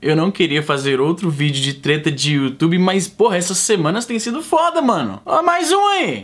Eu não queria fazer outro vídeo de treta de YouTube, mas porra, essas semanas tem sido foda, mano. Ó, mais um aí!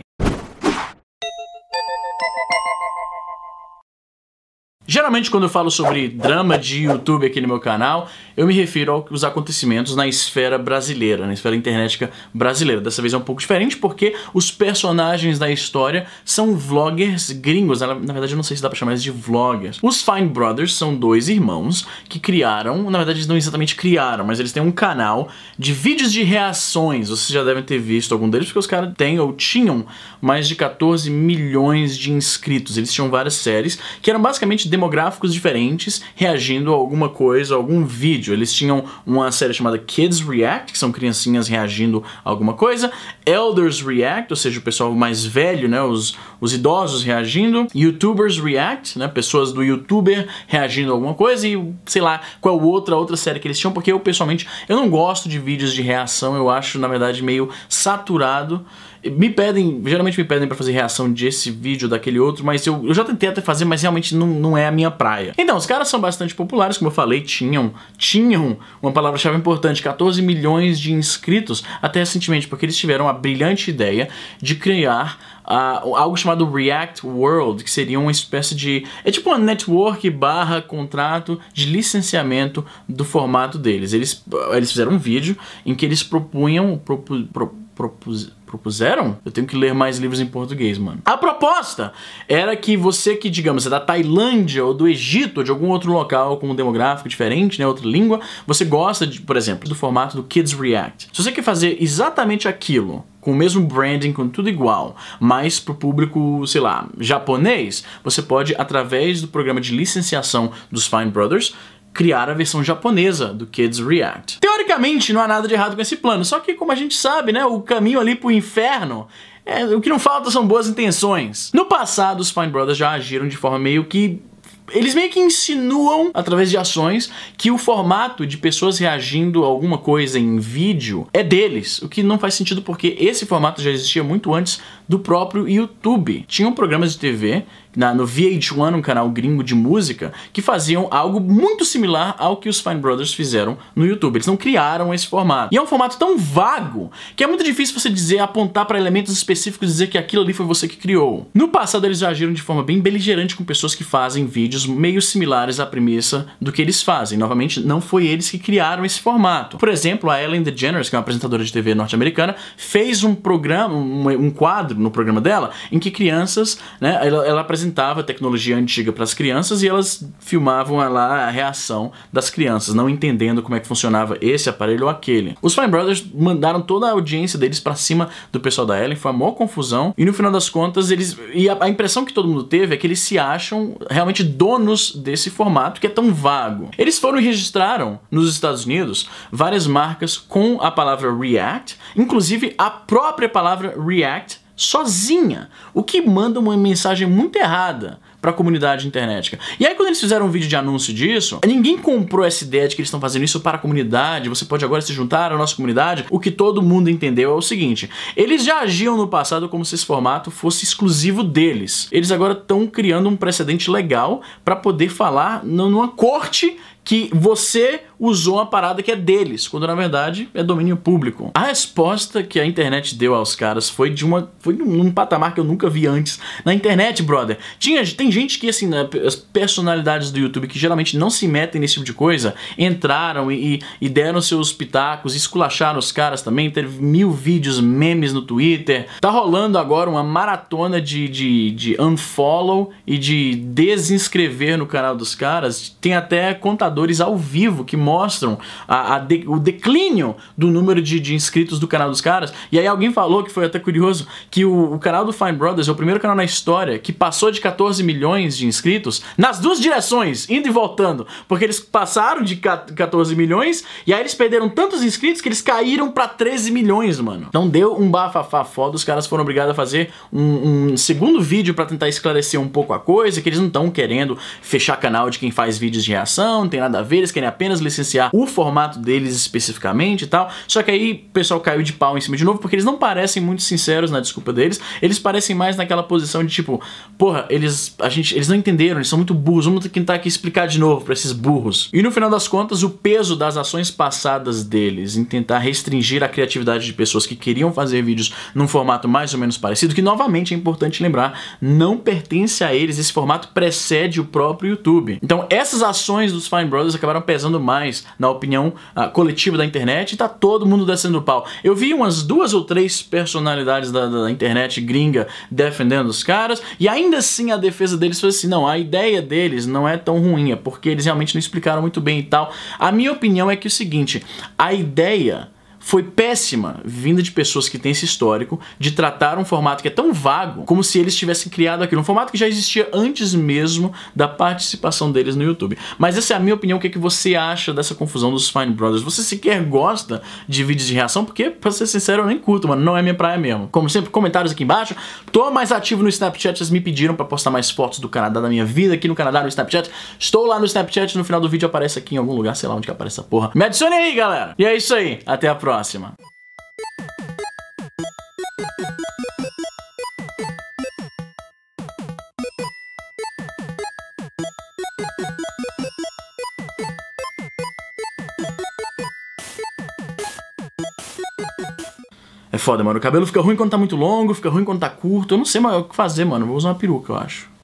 Geralmente quando eu falo sobre drama de YouTube aqui no meu canal, eu me refiro aos acontecimentos na esfera brasileira, na esfera internetica brasileira. Dessa vez é um pouco diferente porque os personagens da história são vloggers gringos. Na, verdade eu não sei se dá pra chamar eles de vloggers. Os Fine Brothers são dois irmãos que criaram, na verdade eles não exatamente criaram, mas eles têm um canal de vídeos de reações. Vocês já devem ter visto algum deles porque os caras têm ou tinham mais de 14 milhões de inscritos. Eles tinham várias séries que eram basicamente demográficas demográficos diferentes reagindo a alguma coisa, a algum vídeo. Eles tinham uma série chamada Kids React, que são criancinhas reagindo a alguma coisa, Elders React, ou seja, o pessoal mais velho, né, os, os idosos reagindo, YouTubers React, né, pessoas do YouTuber reagindo a alguma coisa e sei lá qual outra outra série que eles tinham, porque eu pessoalmente eu não gosto de vídeos de reação, eu acho na verdade meio saturado. Me pedem, geralmente me pedem para fazer reação desse vídeo, daquele outro, mas eu, eu já tentei até fazer, mas realmente não, não é a minha praia. Então, os caras são bastante populares, como eu falei, tinham, tinham uma palavra-chave importante, 14 milhões de inscritos, até recentemente, porque eles tiveram a brilhante ideia de criar Uh, algo chamado React World, que seria uma espécie de. É tipo uma network barra contrato de licenciamento do formato deles. Eles, eles fizeram um vídeo em que eles propunham. Propu, propus, propuseram? Eu tenho que ler mais livros em português, mano. A proposta era que você que, digamos, é da Tailândia ou do Egito, ou de algum outro local com um demográfico diferente, né, outra língua, você gosta, de, por exemplo, do formato do Kids React. Se você quer fazer exatamente aquilo, com o mesmo branding, com tudo igual, mas pro público, sei lá, japonês, você pode, através do programa de licenciação dos Fine Brothers, criar a versão japonesa do Kids React. Teoricamente, não há nada de errado com esse plano, só que como a gente sabe, né, o caminho ali pro inferno é, o que não falta são boas intenções. No passado, os Fine Brothers já agiram de forma meio que eles meio que insinuam, através de ações, que o formato de pessoas reagindo a alguma coisa em vídeo é deles, o que não faz sentido porque esse formato já existia muito antes do próprio YouTube. Tinham programas de TV na, no VH1, um canal gringo de música, que faziam algo muito similar ao que os Fine Brothers fizeram no YouTube. Eles não criaram esse formato. E é um formato tão vago que é muito difícil você dizer, apontar para elementos específicos e dizer que aquilo ali foi você que criou. No passado, eles agiram de forma bem beligerante com pessoas que fazem vídeos vídeos meio similares à premissa do que eles fazem. Novamente, não foi eles que criaram esse formato. Por exemplo, a Ellen DeGeneres, que é uma apresentadora de TV norte-americana, fez um programa, um, um, quadro no programa dela, em que crianças, né, ela, ela apresentava tecnologia antiga para as crianças e elas filmavam lá a reação das crianças, não entendendo como é que funcionava esse aparelho ou aquele. Os Fine Brothers mandaram toda a audiência deles para cima do pessoal da Ellen, foi uma maior confusão, e no final das contas, eles. E a, a impressão que todo mundo teve é que eles se acham realmente doidos donos desse formato que é tão vago. Eles foram e registraram nos Estados Unidos várias marcas com a palavra React, inclusive a própria palavra React sozinha, o que manda uma mensagem muito errada para a comunidade internetica. E aí quando eles fizeram um vídeo de anúncio disso, ninguém comprou essa ideia de que eles estão fazendo isso para a comunidade, você pode agora se juntar à nossa comunidade. O que todo mundo entendeu é o seguinte, eles já agiam no passado como se esse formato fosse exclusivo deles. Eles agora estão criando um precedente legal para poder falar numa corte que você usou uma parada que é deles, quando na verdade é domínio público. A resposta que a internet deu aos caras foi de uma foi num patamar que eu nunca vi antes na internet, brother. Tinha tem gente que assim, né, as personalidades do YouTube que geralmente não se metem nesse tipo de coisa, entraram e, e deram seus pitacos, esculacharam os caras também, teve mil vídeos, memes no Twitter. Tá rolando agora uma maratona de, de, de unfollow e de desinscrever no canal dos caras. Tem até contador ao vivo que mostram a, a de, o declínio do número de, de, inscritos do canal dos caras. E aí alguém falou, que foi até curioso, que o, o, canal do Fine Brothers é o primeiro canal na história que passou de 14 milhões de inscritos nas duas direções, indo e voltando. Porque eles passaram de 14 milhões e aí eles perderam tantos inscritos que eles caíram para 13 milhões, mano. Então deu um bafafá foda, os caras foram obrigados a fazer um, um segundo vídeo para tentar esclarecer um pouco a coisa, que eles não estão querendo fechar canal de quem faz vídeos de reação, tem nada a ver, eles querem apenas licenciar o formato deles especificamente e tal. Só que aí o pessoal caiu de pau em cima de novo, porque eles não parecem muito sinceros na desculpa deles. Eles parecem mais naquela posição de tipo, porra, eles a gente eles não entenderam, eles são muito burros, vamos tentar aqui explicar de novo para esses burros. E no final das contas, o peso das ações passadas deles em tentar restringir a criatividade de pessoas que queriam fazer vídeos num formato mais ou menos parecido, que novamente é importante lembrar, não pertence a eles, esse formato precede o próprio YouTube. Então, essas ações dos Fine Brothers acabaram pesando mais na opinião uh, coletiva da internet e tá todo mundo descendo o pau. Eu vi umas duas ou três personalidades da, da, da internet gringa defendendo os caras e ainda assim a defesa deles foi assim, não, a ideia deles não é tão ruim, é porque eles realmente não explicaram muito bem e tal. A minha opinião é que é o seguinte, a ideia foi péssima, vinda de pessoas que têm esse histórico, de tratar um formato que é tão vago como se eles tivessem criado aquilo. Um formato que já existia antes mesmo da participação deles no YouTube. Mas essa é a minha opinião. O que, é que você acha dessa confusão dos Fine Brothers? Você sequer gosta de vídeos de reação? Porque, pra ser sincero, eu nem curto, mano. Não é minha praia mesmo. Como sempre, comentários aqui embaixo. Tô mais ativo no Snapchat. Vocês me pediram para postar mais fotos do Canadá, da minha vida aqui no Canadá, no Snapchat. Estou lá no Snapchat. No final do vídeo aparece aqui em algum lugar, sei lá onde que aparece essa porra. Me adicione aí, galera. E é isso aí. Até a próxima próxima. É foda, mano. O cabelo fica ruim quando tá muito longo, fica ruim quando tá curto. Eu não sei mais o que fazer, mano. Vou usar uma peruca, eu acho.